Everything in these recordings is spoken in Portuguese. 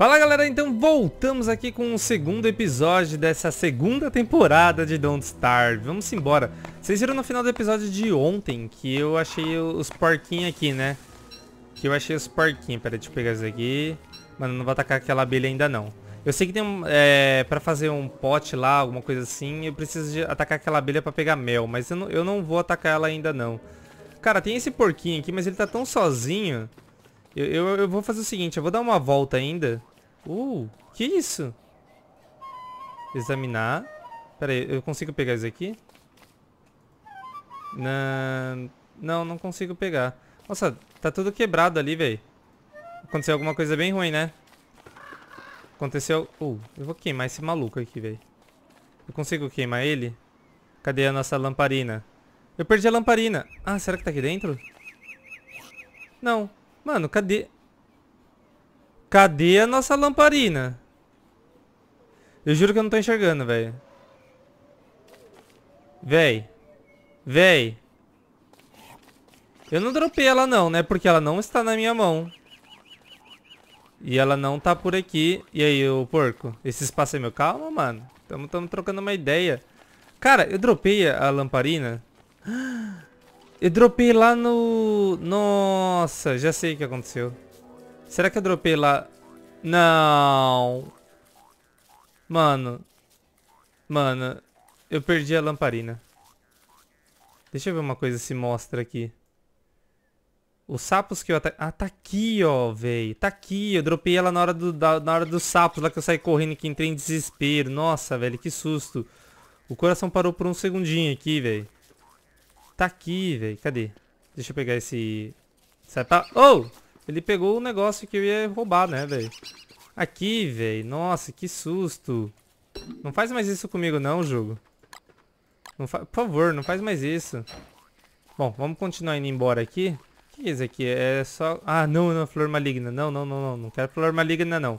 Fala galera, então voltamos aqui com o segundo episódio dessa segunda temporada de Don't Starve. Vamos embora. Vocês viram no final do episódio de ontem que eu achei os porquinhos aqui, né? Que eu achei os porquinhos. Pera, deixa eu pegar isso aqui. Mano, não vou atacar aquela abelha ainda não. Eu sei que tem um... É, pra fazer um pote lá, alguma coisa assim, eu preciso de atacar aquela abelha pra pegar mel. Mas eu não, eu não vou atacar ela ainda não. Cara, tem esse porquinho aqui, mas ele tá tão sozinho... Eu, eu, eu vou fazer o seguinte, eu vou dar uma volta ainda Uh, que isso? Examinar. Pera aí, eu consigo pegar isso aqui? Na... Não, não consigo pegar. Nossa, tá tudo quebrado ali, velho. Aconteceu alguma coisa bem ruim, né? Aconteceu... Uh, eu vou queimar esse maluco aqui, velho. Eu consigo queimar ele? Cadê a nossa lamparina? Eu perdi a lamparina. Ah, será que tá aqui dentro? Não. Mano, cadê... Cadê a nossa lamparina? Eu juro que eu não tô enxergando, velho. Véi. Véi. Eu não dropei ela não, né? Porque ela não está na minha mão. E ela não tá por aqui. E aí, o porco? Esse espaço é meu? Calma, mano. Tamo, tamo trocando uma ideia. Cara, eu dropei a lamparina. Eu dropei lá no... Nossa, já sei o que aconteceu. Será que eu dropei lá? Não. Mano. Mano. Eu perdi a lamparina. Deixa eu ver uma coisa se mostra aqui. Os sapos que eu ataquei... Ah, tá aqui, ó, velho. Tá aqui. Eu dropei ela na hora, do, da, na hora dos sapos, lá que eu saí correndo e que entrei em desespero. Nossa, velho, que susto. O coração parou por um segundinho aqui, velho. Tá aqui, velho. Cadê? Deixa eu pegar esse... Sai tá? Oh! Ele pegou o negócio que eu ia roubar, né, velho? Aqui, velho. Nossa, que susto. Não faz mais isso comigo não, jogo. Não fa... Por favor, não faz mais isso. Bom, vamos continuar indo embora aqui. O que é isso aqui? É só... Ah, não, não, flor maligna. Não, não, não, não. Não quero flor maligna, não.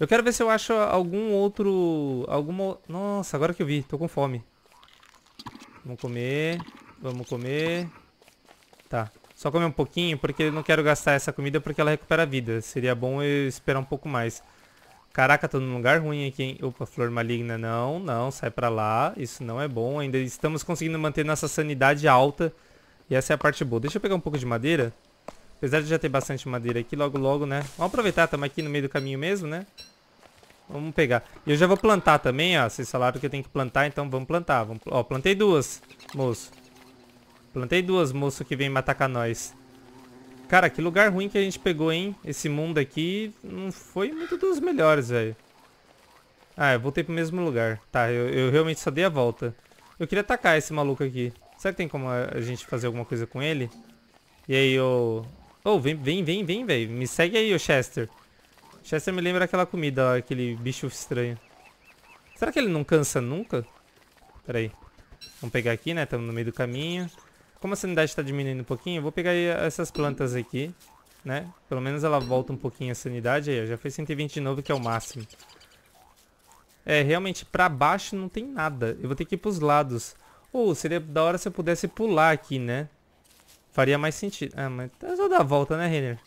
Eu quero ver se eu acho algum outro... Alguma... Nossa, agora que eu vi. Tô com fome. Vamos comer. Vamos comer. Tá. Só comer um pouquinho, porque não quero gastar essa comida porque ela recupera vida. Seria bom eu esperar um pouco mais. Caraca, tô num lugar ruim aqui, hein? Opa, flor maligna. Não, não, sai pra lá. Isso não é bom. Ainda estamos conseguindo manter nossa sanidade alta. E essa é a parte boa. Deixa eu pegar um pouco de madeira. Apesar de já ter bastante madeira aqui, logo, logo, né? Vamos aproveitar, estamos aqui no meio do caminho mesmo, né? Vamos pegar. E eu já vou plantar também, ó. Vocês falaram que eu tenho que plantar, então vamos plantar. Vamos... Ó, plantei duas, moço. Plantei duas, moças que vêm matar com nós. Cara, que lugar ruim que a gente pegou, hein? Esse mundo aqui não foi muito dos melhores, velho. Ah, eu voltei pro mesmo lugar. Tá, eu, eu, realmente só dei a volta. Eu queria atacar esse maluco aqui. Será que tem como a gente fazer alguma coisa com ele? E aí, ô... Eu... Ô, oh, vem, vem, vem, vem, velho. Me segue aí, ô Chester. Chester me lembra aquela comida aquele bicho estranho. Será que ele não cansa nunca? Pera aí. Vamos pegar aqui, né? Estamos no meio do caminho como a sanidade está diminuindo um pouquinho, eu vou pegar essas plantas aqui, né? Pelo menos ela volta um pouquinho a sanidade. Aí, ó, já fez 120 de novo, que é o máximo. É, realmente, pra baixo não tem nada. Eu vou ter que ir pros lados. Ou oh, seria da hora se eu pudesse pular aqui, né? Faria mais sentido. Ah, mas é só dar a volta, né, Renner?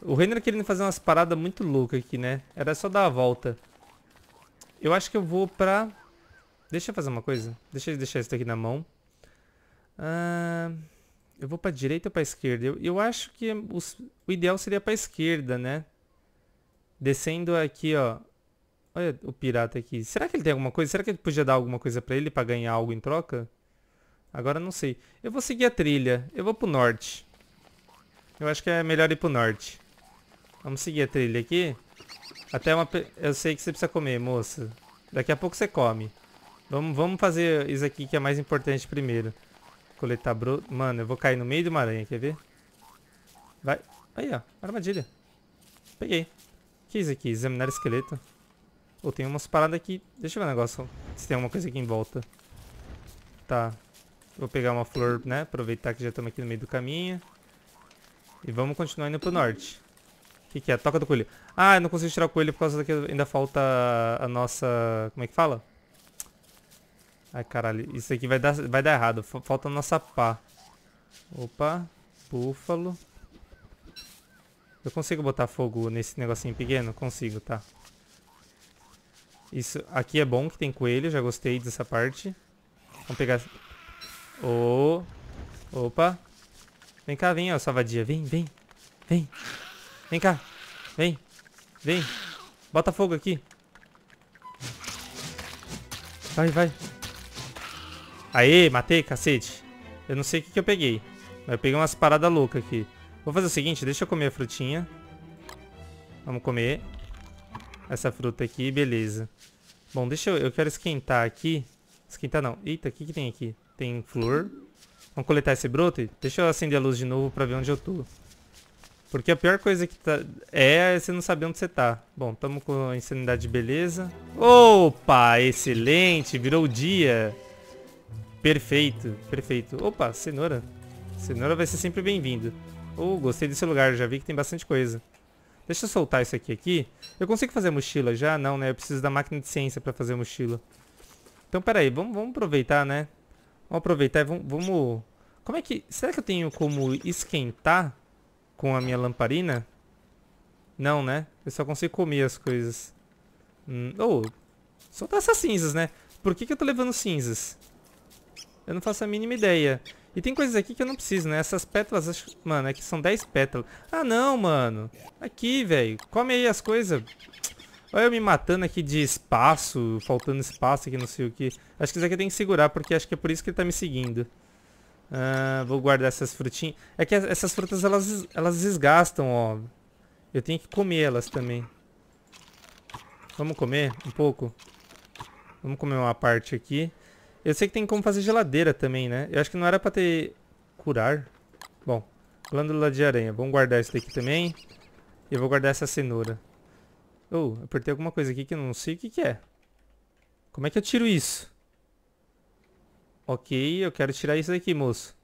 O Renner querendo fazer umas paradas muito loucas aqui, né? Era só dar a volta. Eu acho que eu vou pra... Deixa eu fazer uma coisa. Deixa eu deixar isso aqui na mão. Ah, eu vou para direita ou para esquerda? Eu, eu acho que os, o ideal seria para esquerda, né? Descendo aqui, ó. Olha o pirata aqui. Será que ele tem alguma coisa? Será que ele podia dar alguma coisa para ele para ganhar algo em troca? Agora não sei. Eu vou seguir a trilha. Eu vou pro norte. Eu acho que é melhor ir pro norte. Vamos seguir a trilha aqui. Até uma... Eu sei que você precisa comer, moça. Daqui a pouco você come. Vamos, vamos fazer isso aqui que é mais importante primeiro. Coletar bro... Mano, eu vou cair no meio de uma aranha, quer ver? Vai. Aí, ó. Armadilha. Peguei. O que é isso aqui? Examinar esqueleto. Pô, tem umas paradas aqui. Deixa eu ver um negócio. Se tem alguma coisa aqui em volta. Tá. Vou pegar uma flor, né? Aproveitar que já estamos aqui no meio do caminho. E vamos continuar indo pro norte. O que, que é? Toca do coelho. Ah, eu não consigo tirar o coelho por causa que ainda falta a nossa... Como é que fala? Ai, caralho. Isso aqui vai dar, vai dar errado. Falta nossa pá. Opa. Búfalo. Eu consigo botar fogo nesse negocinho pequeno? Consigo, tá. Isso aqui é bom que tem coelho. Já gostei dessa parte. Vamos pegar... Oh. Opa. Vem cá, vem, ó, savadia. Vem, vem. Vem. Vem cá. Vem. Vem. Bota fogo aqui. Vai, vai. Aê, matei, cacete. Eu não sei o que, que eu peguei. Mas eu peguei umas paradas loucas aqui. Vou fazer o seguinte, deixa eu comer a frutinha. Vamos comer essa fruta aqui, beleza. Bom, deixa eu... Eu quero esquentar aqui. Esquentar não. Eita, o que, que tem aqui? Tem flor. Vamos coletar esse broto? Deixa eu acender a luz de novo pra ver onde eu tô. Porque a pior coisa que tá... É, é você não saber onde você tá. Bom, tamo com a insanidade de beleza. Opa, excelente. Virou o dia. Perfeito, perfeito. Opa, cenoura. Cenoura vai ser sempre bem-vindo. Oh, gostei desse lugar, já vi que tem bastante coisa. Deixa eu soltar isso aqui aqui. Eu consigo fazer mochila já? Não, né? Eu preciso da máquina de ciência para fazer mochila. Então, pera aí, vamos, vamos aproveitar, né? Vamos aproveitar e vamos, vamos... Como é que... Será que eu tenho como esquentar com a minha lamparina? Não, né? Eu só consigo comer as coisas. Hum, oh, soltar essas cinzas, né? Por que, que eu tô levando cinzas? Eu não faço a mínima ideia. E tem coisas aqui que eu não preciso, né? Essas pétalas, acho... mano, aqui é são 10 pétalas. Ah, não, mano. Aqui, velho. Come aí as coisas. Olha eu me matando aqui de espaço, faltando espaço aqui, não sei o que. Acho que isso aqui tem que segurar, porque acho que é por isso que ele tá me seguindo. Ah, vou guardar essas frutinhas. É que essas frutas, elas, elas desgastam, ó. Eu tenho que comer elas também. Vamos comer um pouco? Vamos comer uma parte aqui. Eu sei que tem como fazer geladeira também, né? Eu acho que não era pra ter... Curar? Bom, glândula de aranha. Vamos guardar isso daqui também. E eu vou guardar essa cenoura. Oh, apertei alguma coisa aqui que eu não sei o que, que é. Como é que eu tiro isso? Ok, eu quero tirar isso daqui, moço.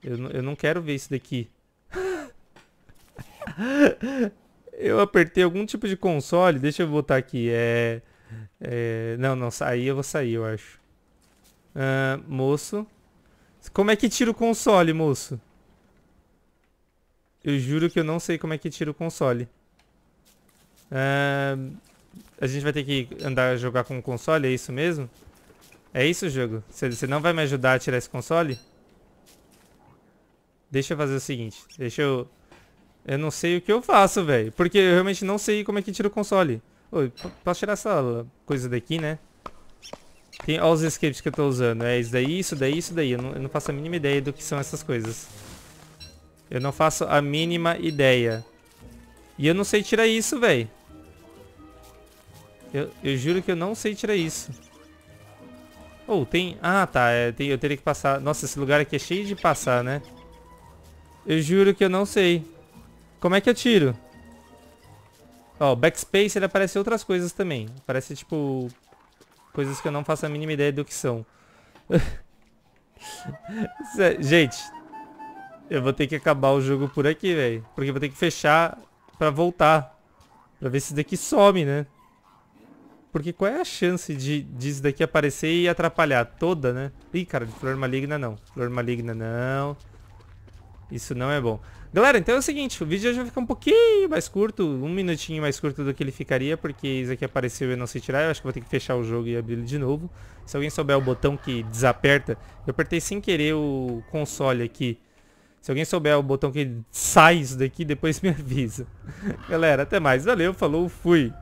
Eu, eu não quero ver isso daqui. eu apertei algum tipo de console. Deixa eu botar aqui. É, é, não, não, sair eu vou sair, eu acho. Uh, moço. Como é que tira o console, moço? Eu juro que eu não sei como é que tira o console. Uh, a gente vai ter que andar jogar com o console, é isso mesmo? É isso, jogo? Você não vai me ajudar a tirar esse console? Deixa eu fazer o seguinte. Deixa eu... Eu não sei o que eu faço, velho. Porque eu realmente não sei como é que tira o console. Oi, posso tirar essa coisa daqui, né? Tem, olha os escapes que eu tô usando. É isso daí, isso daí, isso daí. Eu não, eu não faço a mínima ideia do que são essas coisas. Eu não faço a mínima ideia. E eu não sei tirar isso, velho. Eu, eu, juro que eu não sei tirar isso. Ou oh, tem... Ah, tá. É, tem, eu teria que passar... Nossa, esse lugar aqui é cheio de passar, né? Eu juro que eu não sei. Como é que eu tiro? Ó, oh, backspace, ele aparece outras coisas também. Aparece, tipo, Coisas que eu não faço a mínima ideia do que são. Gente, eu vou ter que acabar o jogo por aqui, velho. Porque eu vou ter que fechar pra voltar. Pra ver se isso daqui some, né? Porque qual é a chance de disso daqui aparecer e atrapalhar? Toda, né? Ih, cara, flor maligna não. Flor maligna não. Isso não é bom. Galera, então é o seguinte, o vídeo já ficar um pouquinho mais curto, um minutinho mais curto do que ele ficaria, porque isso aqui apareceu e eu não sei tirar, eu acho que vou ter que fechar o jogo e abrir ele de novo. Se alguém souber o botão que desaperta, eu apertei sem querer o console aqui. Se alguém souber o botão que sai isso daqui, depois me avisa. Galera, até mais, valeu, falou, fui!